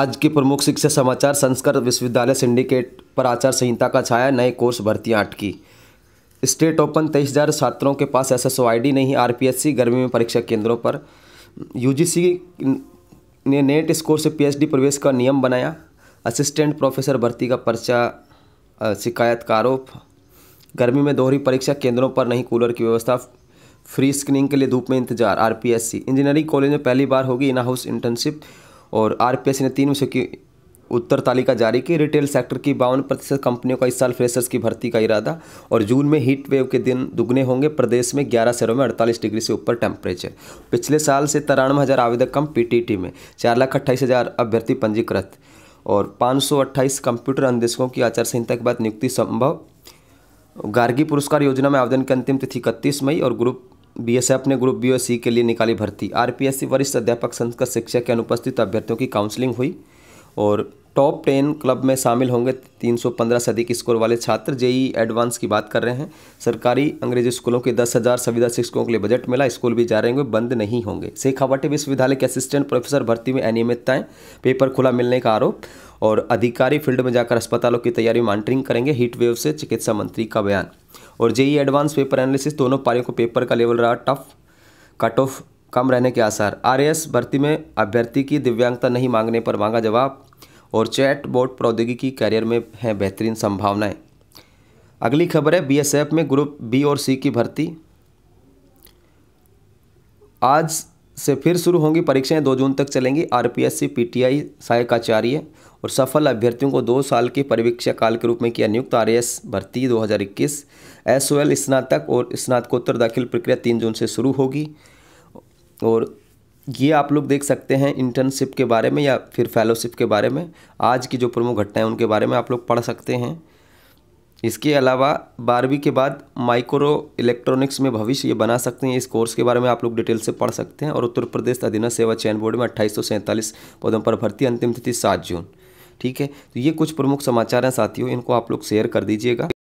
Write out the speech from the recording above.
आज के प्रमुख शिक्षा समाचार संस्कृत विश्वविद्यालय सिंडिकेट पर आचार संहिता का छाया नए कोर्स आठ अटकी स्टेट ओपन तेईस हज़ार छात्रों के पास एस एस नहीं आरपीएससी गर्मी में परीक्षा केंद्रों पर यूजीसी ने नेट स्कोर से डी प्रवेश का नियम बनाया असिस्टेंट प्रोफेसर भर्ती का पर्चा शिकायत का आरोप गर्मी में दोहरी परीक्षा केंद्रों पर नहीं कूलर की व्यवस्था फ्री स्क्रीनिंग के लिए धूप में इंतजार आरपीएससी इंजीनियरिंग कॉलेज में पहली बार होगी इन हाउस इंटर्नशिप और आर ने तीन विषयों की उत्तर तालिका जारी की रिटेल सेक्टर की बावन प्रतिशत कंपनियों का इस साल फ्रेशर्स की भर्ती का इरादा और जून में हीट वेव के दिन दुगने होंगे प्रदेश में 11 शहरों में 48 डिग्री से ऊपर टेम्परेचर पिछले साल से तिरानवे हज़ार आवेदक कम पीटीटी में चार लाख अट्ठाईस हज़ार अभ्यर्थी पंजीकृत और पाँच कंप्यूटर अन्वेषकों की आचार संहिता के बाद नियुक्ति संभव गार्गी पुरस्कार योजना में आवेदन की अंतिम तिथि इकतीस मई और ग्रुप बीएसएफ ने ग्रुप बी सी के लिए निकाली भर्ती आरपीएससी वरिष्ठ अध्यापक संघ का शिक्षा के अनुपस्थित अभ्यर्थियों की काउंसलिंग हुई और टॉप टेन क्लब में शामिल होंगे 315 से अधिक स्कोर वाले छात्र जेई एडवांस की बात कर रहे हैं सरकारी अंग्रेजी स्कूलों के दस हज़ार संविदा शिक्षकों के लिए बजट मिला स्कूल भी जा रहे होंगे बंद नहीं होंगे शेखावटी विश्वविद्यालय के असिस्टेंट प्रोफेसर भर्ती में अनियमितताएं पेपर खुला मिलने का आरोप और अधिकारी फील्ड में जाकर अस्पतालों की तैयारी मॉनिटरिंग करेंगे हीट वेव से चिकित्सा मंत्री का बयान और जेई एडवांस पेपर एनालिसिस दोनों पारियों को पेपर का लेवल रहा टफ कट ऑफ कम रहने के आसार आर भर्ती में अभ्यर्थी की दिव्यांगता नहीं मांगने पर मांगा जवाब और चैट बोर्ड प्रौद्योगिकी कैरियर में हैं बेहतरीन संभावनाएं अगली खबर है बीएसएफ में ग्रुप बी और सी की भर्ती आज से फिर शुरू होंगी परीक्षाएं दो जून तक चलेंगी आरपीएससी पीटीआई सहायक आचार्य और सफल अभ्यर्थियों को दो साल के परीक्षा काल के रूप में किया नियुक्त आर भर्ती 2021 एल स्नातक और स्नातकोत्तर दाखिल प्रक्रिया तीन जून से शुरू होगी और ये आप लोग देख सकते हैं इंटर्नशिप के बारे में या फिर फेलोशिप के बारे में आज की जो प्रमुख घटनाएं उनके बारे में आप लोग पढ़ सकते हैं इसके अलावा बारहवीं के बाद माइक्रो इलेक्ट्रॉनिक्स में भविष्य ये बना सकते हैं इस कोर्स के बारे में आप लोग डिटेल से पढ़ सकते हैं और उत्तर प्रदेश अधीन सेवा चयन बोर्ड में अट्ठाईस पदों पर भर्ती अंतिम तिथि सात जून ठीक है तो ये कुछ प्रमुख समाचार हैं साथियों इनको आप लोग शेयर कर दीजिएगा